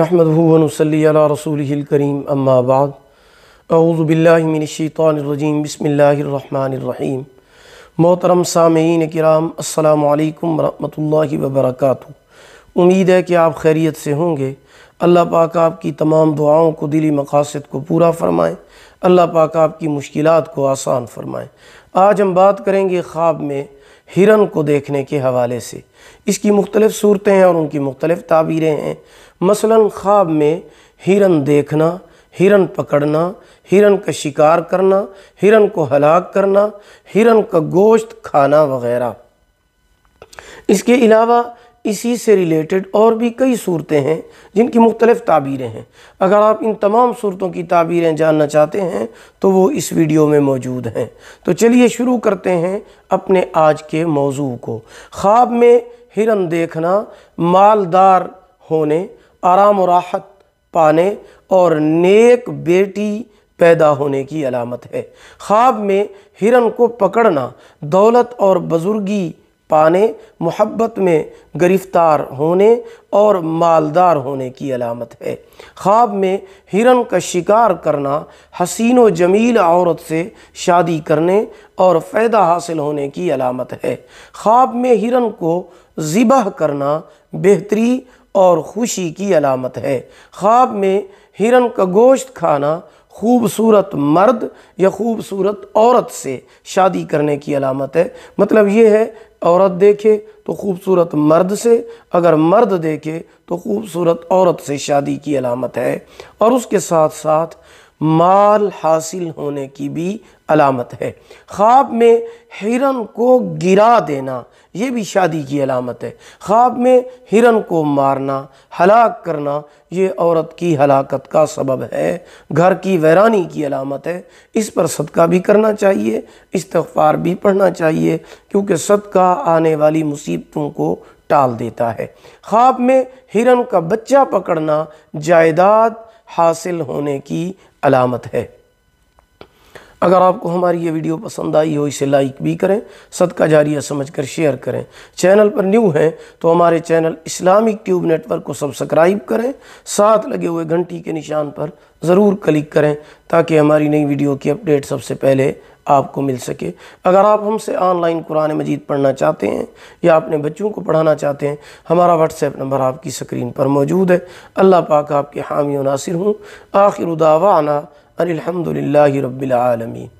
सल रसूल करीम अम्माबाद अज़बिल्लिनशैतरजीम बसमीम मोहतरम सामीन कराम अल्लाम वरहि वबरक उम्मीद है कि आप खैरियत से होंगे अल्लाह पाक आपकी तमाम दुआओं को दिली मकासद को पूरा फ़रमाएँ अल्लाह पाक आपकी मुश्किल को आसान फ़रमाएँ आज हम बात करेंगे ख्वाब में हिरन को देखने के हवाले से इसकी मुख्तलिफ़ सूरतें हैं और उनकी मुख्तलिफ़ ताबीरें हैं मसलन ख्वाब में हिरन देखना हिरन पकड़ना हिरन का शिकार करना हिरन को हलाक करना हिरन का गोश्त खाना वगैरह इसके अलावा इसी से रिलेटेड और भी कई सूरतें हैं जिनकी मुख्तलिफ़ ताबीरें हैं अगर आप इन तमाम सूरतों की ताबीरें जानना चाहते हैं तो वो इस वीडियो में मौजूद हैं तो चलिए शुरू करते हैं अपने आज के मौजू को ख्वाब में हिरन देखना मालदार होने आराम और राहत पाने और नेक बेटी पैदा होने की अलामत है ख्वाब में हिरन को पकड़ना दौलत और बुजुर्गी पाने मोहब्बत में गिरफ्तार होने और मालदार होने की अलामत है ख्वाब में हिरन का शिकार करना हसीन व जमील औरत से शादी करने और फ़ायदा हासिल होने की अलामत है ख्वाब में हिरन को ज़िबह करना बेहतरी और खुशी की अलामत है ख्वाब में हिरन का गोश्त खाना खूबसूरत मर्द या खूबसूरत औरत से शादी करने की अलामत है मतलब ये है औरत देखे तो खूबसूरत मर्द से अगर मर्द देखे तो खूबसूरत औरत से शादी की अलामत है और उसके साथ साथ माल हासिल होने की भी अलामत है ख्वाब में हिरन को गिरा देना ये भी शादी की अलामत है ख्वाब में हिरन को मारना हलाक करना ये औरत की हलाकत का सबब है घर की वैरानी की अलामत है इस पर सदका भी करना चाहिए इस्तफार भी पढ़ना चाहिए क्योंकि सदका आने वाली मुसीबतों को टाल देता है ख्वाब में हिरन का बच्चा पकड़ना जायदाद हासिल होने की अलामत है अगर आपको हमारी ये वीडियो पसंद आई हो इसे लाइक भी करें सदका जारिया समझ कर शेयर करें चैनल पर न्यू हैं तो हमारे चैनल इस्लामिक ट्यूब नेटवर्क को सब्सक्राइब करें साथ लगे हुए घंटी के निशान पर ज़रूर क्लिक करें ताकि हमारी नई वीडियो की अपडेट सबसे पहले आपको मिल सके अगर आप हमसे ऑनलाइन कुरान मजीद पढ़ना चाहते हैं या अपने बच्चों को पढ़ाना चाहते हैं हमारा व्हाट्सएप नंबर आपकी स्क्रीन पर मौजूद है अल्लाह पाक आपके हामी नासिर हूँ आखिर उदावाना अनिलहमदिल्ला रबीआलमीन